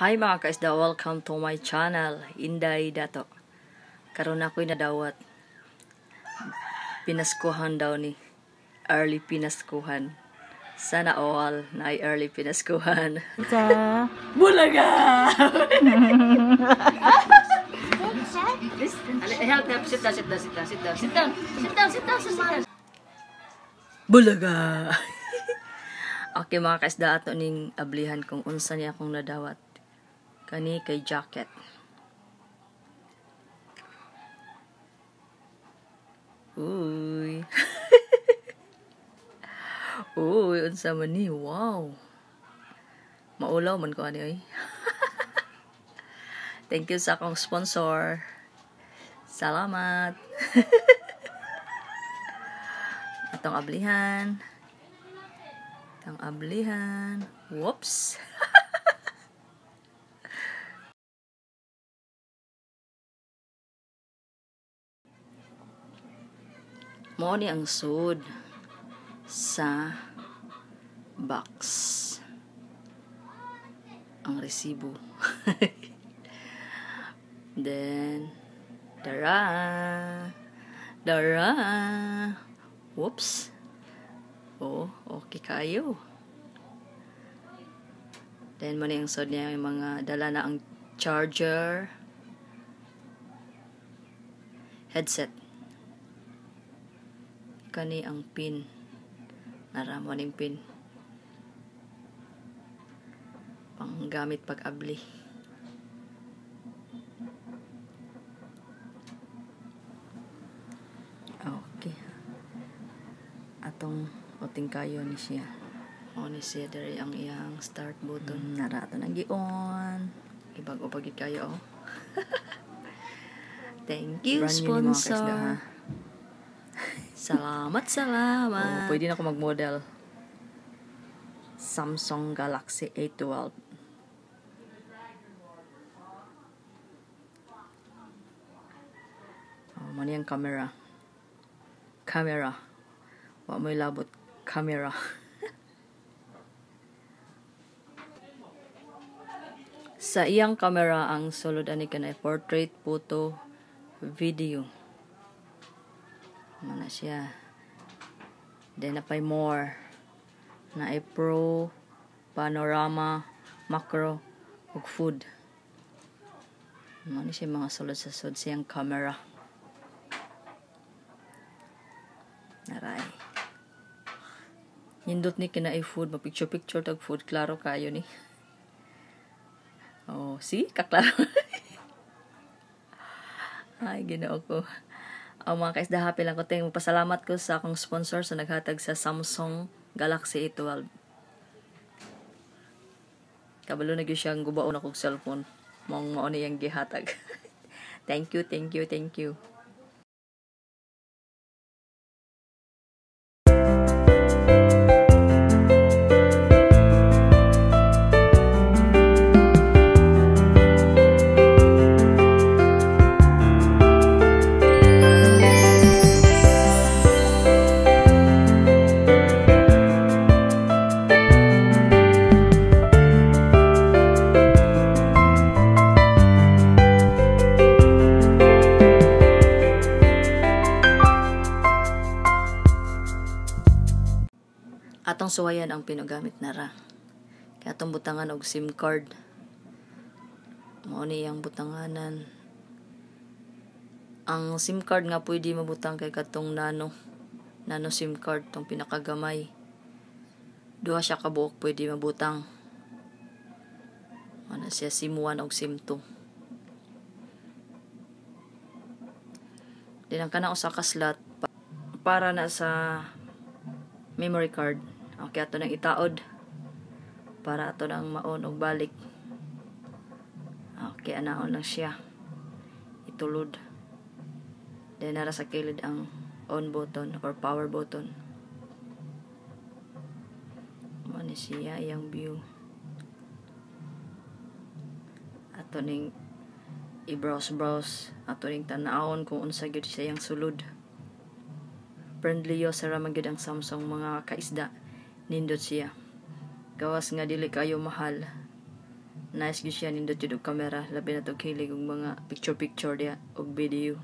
Hi mga kaisda, welcome to my channel, Inday Dato. Karon ako'y nadawat. Pinaskuhan daw ni. Early pinaskuhan. Sana all na early pinaskuhan. Ka. Bulaga! Help, help, sit down, sit down, sit down, sit down, sit down, sit down, sit down, sit down. Bulaga! okay mga kaisda, ato ning ablihan kung unsa niya akong nadawat kani kay jacket uy uy unsa man ni wow maulaw man ko ani oy thank you sa akong sponsor salamat atong ablihan atong ablihan whoops Mao ni ang sud sa box. Ang resibo. Then, dara! Dara! Whoops! Oh, okay kayo. Then, mo muna yung sod niya, yung mga dala na ang charger, headset kani ang pin naramon ning pin panggamit pag abli okay atong uting kayo ni siya o ni siya dere ang iyang start button mm, narato nang gion ibag o pagit kayo oh. thank you Brand sponsor Salamat, salamat. Oh, pwede na ako mag-model. Samsung Galaxy A12. Oh, mani ang camera. Camera. Wa mo labot. Camera. Sa iyang camera ang sulod ani kanay portrait, photo, video. Ano na siya. Then, napay more. Na pro, panorama, macro, ug food. Ano siya mga sulod sa sud siyang camera. Naray. Nindot ni kina food, mapicture-picture tag food. Klaro kayo ni. Oh, see? Kaklaro. Ay, ginoo ko. O mga kaisdaha, pilang kunting magpasalamat ko sa akong sponsor sa naghatag sa Samsung Galaxy A12. Kabalo na siyang gubaon akong cellphone. Mong mauni yung gihatag. thank you, thank you, thank you. atong suwayan ang pinagamit na ra kaya atong butangan og SIM card mao ni ang butanganan ang SIM card nga pwede mabutang kay katong nano nano SIM card tong pinakagamay duha siya ka buok pwede mabutang ana siya SIM 1 og SIM 2 din ang kana usa ka slot para na sa memory card Okay, ato nang itaod. Para ato nang maon og balik. Okay, anaon lang siya. Itulod. Then, nara sa kilid ang on button or power button. Ano siya, iyang view. Ato ning i-browse-browse. Ato ning tanawon kung unsa gyud siya iyang sulod. Friendly yo sa ramagid ang Samsung mga kaisda nindot siya. Gawas nga dili kayo mahal. Nice gyud siya nindot jud og kamera, labi na to kilig og mga picture-picture dia og video.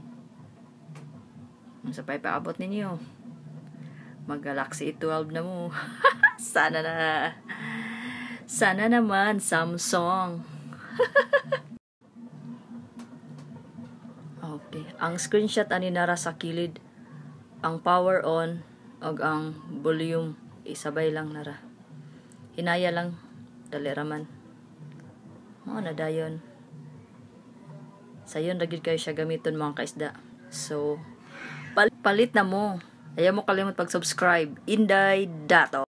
Ang sapay paabot ninyo. Mag Galaxy 12 na mo. Sana na. Sana naman Samsung. okay. Ang screenshot ani nara sa kilid ang power on ug ang volume Isabay lang nara. Hinaya lang. Dali raman. Mao na dayon. Sayon ragid kayo siya gamiton mga kaisda. So, palit, palit na mo. Ayaw mo kalimot pag-subscribe. Inday Dato.